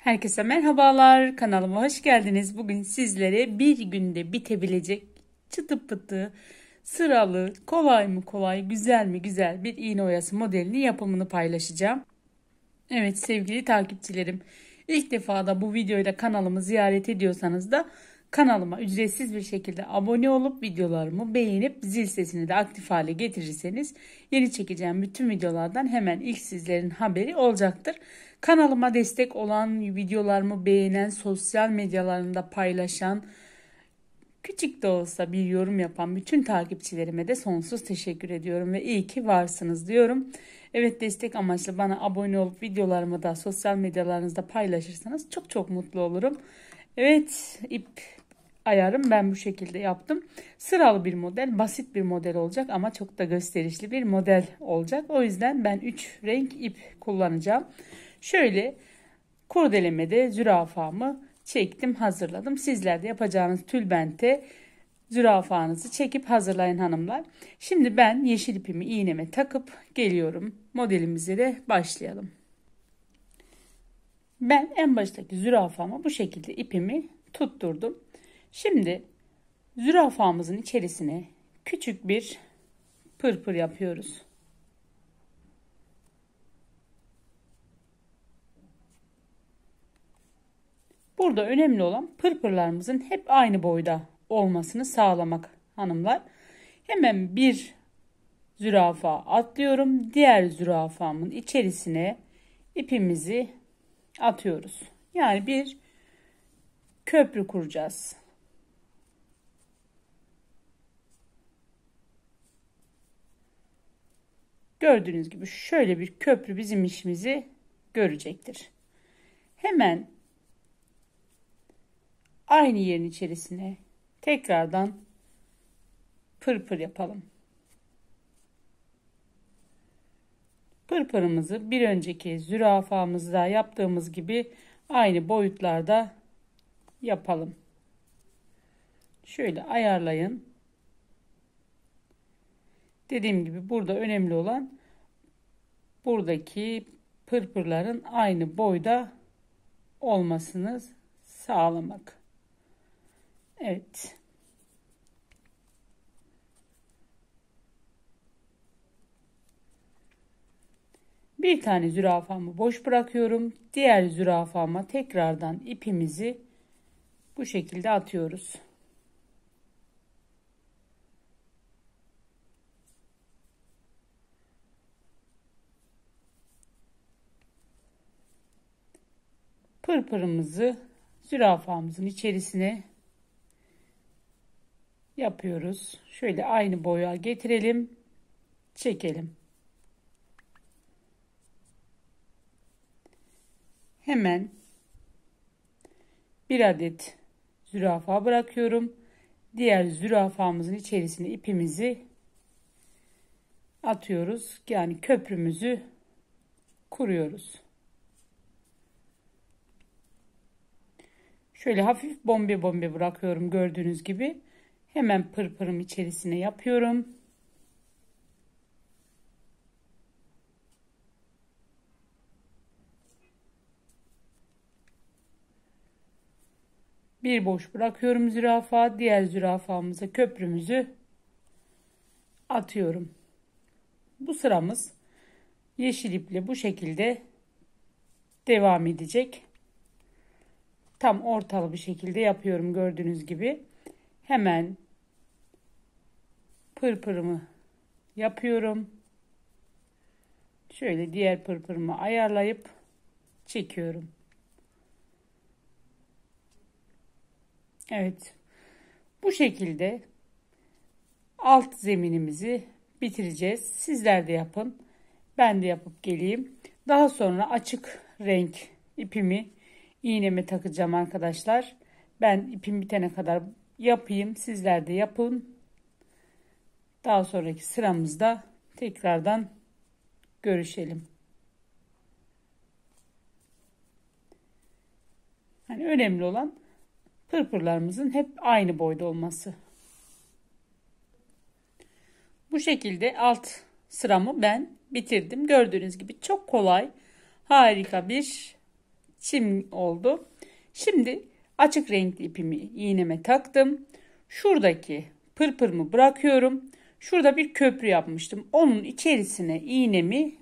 Herkese merhabalar. Kanalıma hoş geldiniz. Bugün sizlere bir günde bitebilecek çıtı pıtı, sıralı, kolay mı kolay, güzel mi güzel bir iğne oyası modelini yapımını paylaşacağım. Evet sevgili takipçilerim. İlk defa da bu videoyla kanalımı ziyaret ediyorsanız da Kanalıma ücretsiz bir şekilde abone olup videolarımı beğenip zil sesini de aktif hale getirirseniz yeni çekeceğim bütün videolardan hemen ilk sizlerin haberi olacaktır. Kanalıma destek olan, videolarımı beğenen, sosyal medyalarında paylaşan, küçük de olsa bir yorum yapan bütün takipçilerime de sonsuz teşekkür ediyorum ve iyi ki varsınız diyorum. Evet destek amaçlı bana abone olup videolarımı da sosyal medyalarınızda paylaşırsanız çok çok mutlu olurum. Evet ip ayarım ben bu şekilde yaptım. Sıralı bir model, basit bir model olacak ama çok da gösterişli bir model olacak. O yüzden ben 3 renk ip kullanacağım. Şöyle kurdelemede zürafamı çektim, hazırladım. Sizler de yapacağınız tülbente zürafanızı çekip hazırlayın hanımlar. Şimdi ben yeşil ipimi iğneme takıp geliyorum. Modelimize de başlayalım. Ben en baştaki zürafama bu şekilde ipimi tutturdum. Şimdi zürafamızın içerisine küçük bir pırpır yapıyoruz. Burada önemli olan pırpırlarımızın hep aynı boyda olmasını sağlamak hanımlar. Hemen bir zürafa atlıyorum. Diğer zürafamın içerisine ipimizi atıyoruz. Yani bir köprü kuracağız. Gördüğünüz gibi şöyle bir köprü bizim işimizi görecektir. Hemen aynı yerin içerisine tekrardan pırpır pır yapalım. Pırpırımızı bir önceki zürafamızda yaptığımız gibi aynı boyutlarda yapalım. Şöyle ayarlayın. Dediğim gibi burada önemli olan buradaki pırpırların aynı boyda olmasını sağlamak. Evet. Bir tane zürafamı boş bırakıyorum. Diğer zürafama tekrardan ipimizi bu şekilde atıyoruz. pırpırımızı zürafamızın içerisine yapıyoruz. Şöyle aynı boya getirelim. Çekelim. Hemen bir adet zürafa bırakıyorum. Diğer zürafamızın içerisine ipimizi atıyoruz. Yani köprümüzü kuruyoruz. Şöyle hafif bombe bombe bırakıyorum gördüğünüz gibi. Hemen pırpırım içerisine yapıyorum. Bir boş bırakıyorum zürafa. Diğer zürafamıza köprümüzü atıyorum. Bu sıramız yeşil iple bu şekilde devam edecek tam ortalı bir şekilde yapıyorum gördüğünüz gibi. Hemen pırpırımı yapıyorum. Şöyle diğer pırpırımı ayarlayıp çekiyorum. Evet. Bu şekilde alt zeminimizi bitireceğiz. Sizler de yapın. Ben de yapıp geleyim. Daha sonra açık renk ipimi iğnemi takacağım arkadaşlar. Ben ipim bitene kadar yapayım. Sizler de yapın. Daha sonraki sıramızda tekrardan görüşelim. Yani önemli olan pırpırlarımızın hep aynı boyda olması. Bu şekilde alt sıramı ben bitirdim. Gördüğünüz gibi çok kolay, harika bir çim oldu. Şimdi açık renkli ipimi iğneme taktım. Şuradaki pırpırımı bırakıyorum. Şurada bir köprü yapmıştım. Onun içerisine iğnemi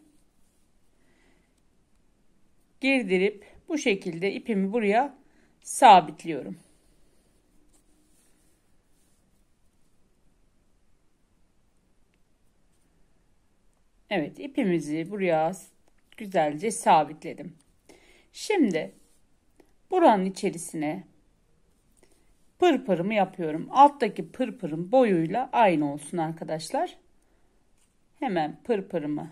girdirip bu şekilde ipimi buraya sabitliyorum. Evet ipimizi buraya güzelce sabitledim. Şimdi buranın içerisine pırpırımı yapıyorum. Alttaki pırpırın boyuyla aynı olsun arkadaşlar. Hemen pırpırımı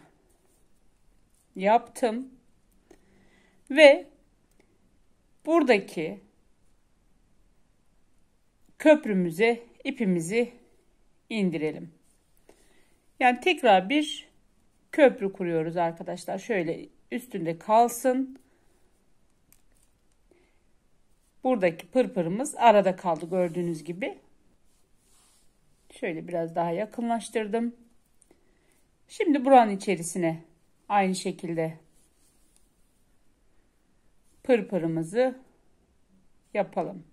yaptım. Ve buradaki köprümüze ipimizi indirelim. Yani tekrar bir köprü kuruyoruz arkadaşlar. Şöyle üstünde kalsın. Buradaki pırpırımız arada kaldı gördüğünüz gibi. Şöyle biraz daha yakınlaştırdım. Şimdi buranın içerisine aynı şekilde pırpırımızı yapalım.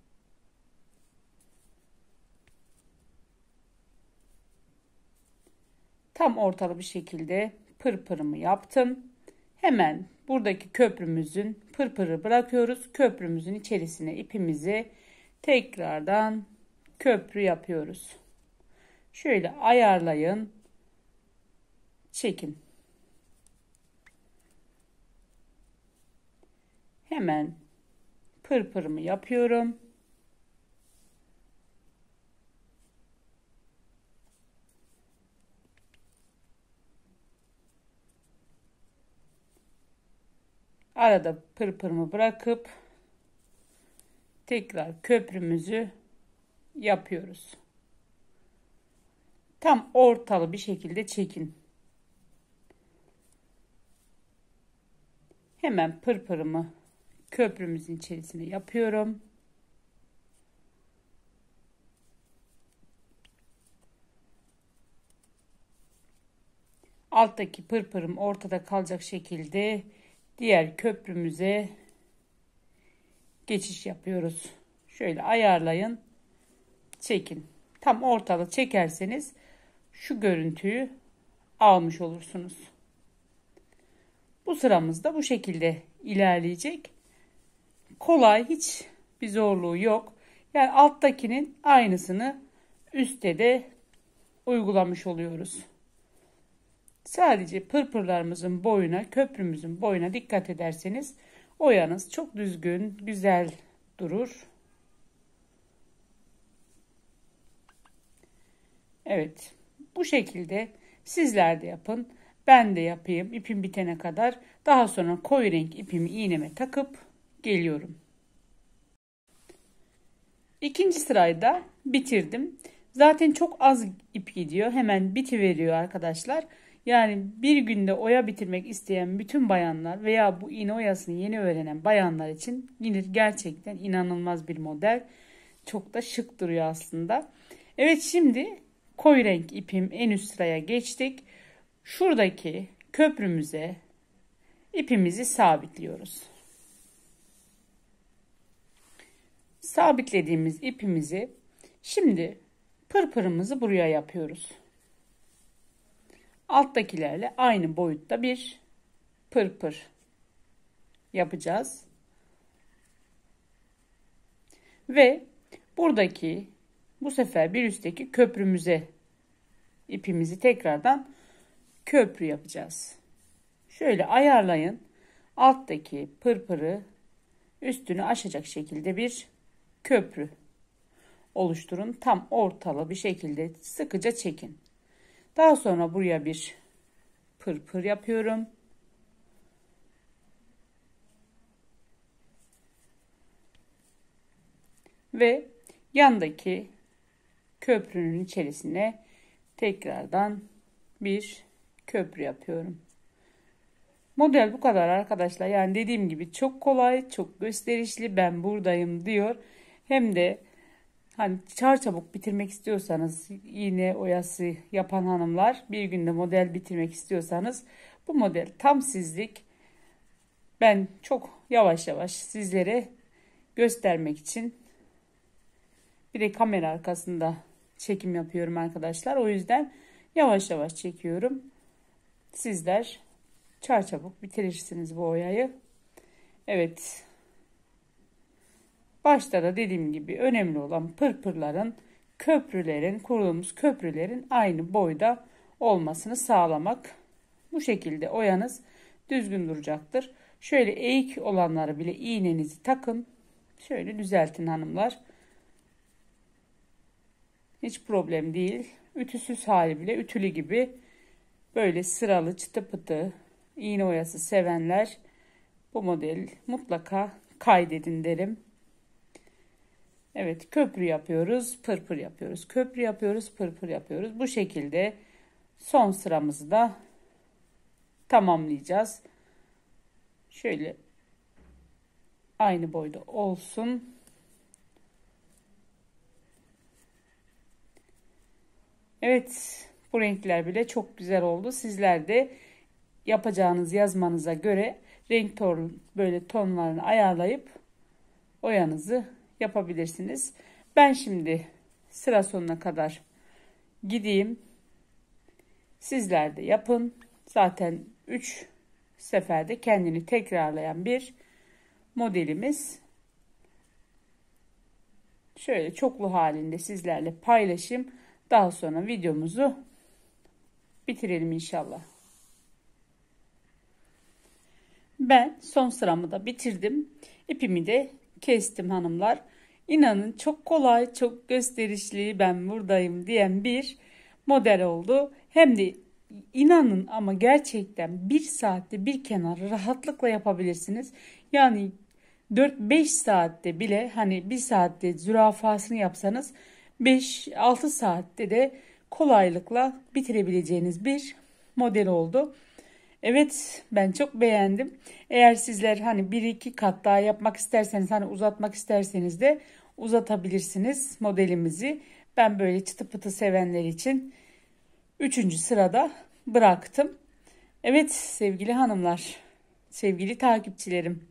Tam ortalı bir şekilde pırpırımı yaptım. Hemen buradaki köprümüzün pırpırı bırakıyoruz. Köprümüzün içerisine ipimizi tekrardan köprü yapıyoruz. Şöyle ayarlayın. Çekin. Hemen pırpırımı yapıyorum. arada pırpırımı bırakıp tekrar köprümüzü yapıyoruz. Tam ortalı bir şekilde çekin. Hemen pırpırımı köprümüzün içerisine yapıyorum. Alttaki pırpırım ortada kalacak şekilde diğer köprümüze geçiş yapıyoruz. Şöyle ayarlayın. Çekin. Tam ortada çekerseniz şu görüntüyü almış olursunuz. Bu sıramız da bu şekilde ilerleyecek. Kolay hiç bir zorluğu yok. Yani alttakinin aynısını üstte de uygulamış oluyoruz. Sadece pırpırlarımızın boyuna, köprümüzün boyuna dikkat ederseniz oyanız çok düzgün, güzel durur. Evet. Bu şekilde sizler de yapın. Ben de yapayım ipim bitene kadar. Daha sonra koyu renk ipimi iğneme takıp geliyorum. İkinci sırayı da bitirdim. Zaten çok az ip gidiyor. Hemen biti veriyor arkadaşlar. Yani bir günde oya bitirmek isteyen bütün bayanlar veya bu iğne oyasını yeni öğrenen bayanlar için ginir gerçekten inanılmaz bir model. Çok da şık duruyor aslında. Evet şimdi koyu renk ipim en üst sıraya geçtik. Şuradaki köprümüze ipimizi sabitliyoruz. Sabitlediğimiz ipimizi şimdi pırpırımızı buraya yapıyoruz alttakilerle aynı boyutta bir pırpır pır yapacağız. Ve buradaki bu sefer bir üstteki köprümüze ipimizi tekrardan köprü yapacağız. Şöyle ayarlayın. Alttaki pırpırı üstünü aşacak şekilde bir köprü oluşturun. Tam ortalı bir şekilde sıkıca çekin. Daha sonra buraya bir pırpır pır yapıyorum. Ve yandaki köprünün içerisine tekrardan bir köprü yapıyorum. Model bu kadar arkadaşlar. Yani dediğim gibi çok kolay, çok gösterişli. Ben buradayım diyor. Hem de Hani çar çabuk bitirmek istiyorsanız iğne oyası yapan hanımlar bir günde model bitirmek istiyorsanız bu model tam sizlik. Ben çok yavaş yavaş sizlere göstermek için bir de kamera arkasında çekim yapıyorum arkadaşlar. O yüzden yavaş yavaş çekiyorum. Sizler çarçabuk bitirirsiniz bu oyayı. Evet Başta da dediğim gibi önemli olan pırpırların, köprülerin, kurulmuş köprülerin aynı boyda olmasını sağlamak. Bu şekilde oyanız düzgün duracaktır. Şöyle eğik olanları bile iğnenizi takın. Şöyle düzeltin hanımlar. Hiç problem değil. Ütüsüz hali bile ütülü gibi böyle sıralı çıtı pıtı iğne oyası sevenler bu model mutlaka kaydedin derim. Evet köprü yapıyoruz pırpır yapıyoruz. Köprü yapıyoruz pırpır yapıyoruz. Bu şekilde son sıramızı da tamamlayacağız. Şöyle aynı boyda olsun. Evet bu renkler bile çok güzel oldu. Sizler de yapacağınız yazmanıza göre renk ton, böyle tonlarını ayarlayıp boyanızı yapabilirsiniz. Ben şimdi sıra sonuna kadar gideyim. Sizler de yapın. Zaten 3 seferde kendini tekrarlayan bir modelimiz. Şöyle çoklu halinde sizlerle paylaşayım. Daha sonra videomuzu bitirelim inşallah. Ben son sıramı da bitirdim. İpimi de kestim hanımlar. İnanın çok kolay, çok gösterişli ben buradayım diyen bir model oldu. Hem de inanın ama gerçekten bir saatte bir kenarı rahatlıkla yapabilirsiniz. Yani 4-5 saatte bile hani bir saatte zürafasını yapsanız 5-6 saatte de kolaylıkla bitirebileceğiniz bir model oldu. Evet ben çok beğendim. Eğer sizler hani bir iki kat daha yapmak isterseniz hani uzatmak isterseniz de uzatabilirsiniz modelimizi. Ben böyle çıtı pıtı sevenler için üçüncü sırada bıraktım. Evet sevgili hanımlar, sevgili takipçilerim.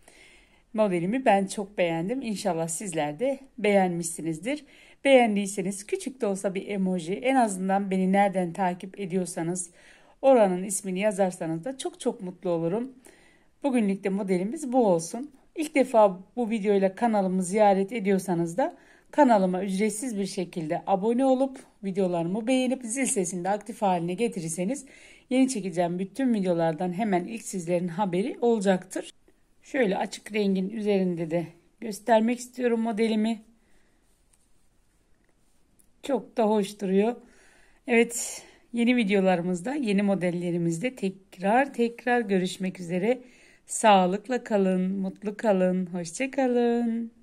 Modelimi ben çok beğendim. İnşallah sizler de beğenmişsinizdir. Beğendiyseniz küçük de olsa bir emoji en azından beni nereden takip ediyorsanız Oranın ismini yazarsanız da çok çok mutlu olurum. Bugünlük de modelimiz bu olsun. İlk defa bu videoyla kanalımı ziyaret ediyorsanız da kanalıma ücretsiz bir şekilde abone olup videolarımı beğenip zil sesini de aktif haline getirirseniz yeni çekeceğim bütün videolardan hemen ilk sizlerin haberi olacaktır. Şöyle açık rengin üzerinde de göstermek istiyorum modelimi. Çok da hoş duruyor. Evet Yeni videolarımızda, yeni modellerimizde tekrar tekrar görüşmek üzere. Sağlıkla kalın, mutlu kalın, hoşça kalın.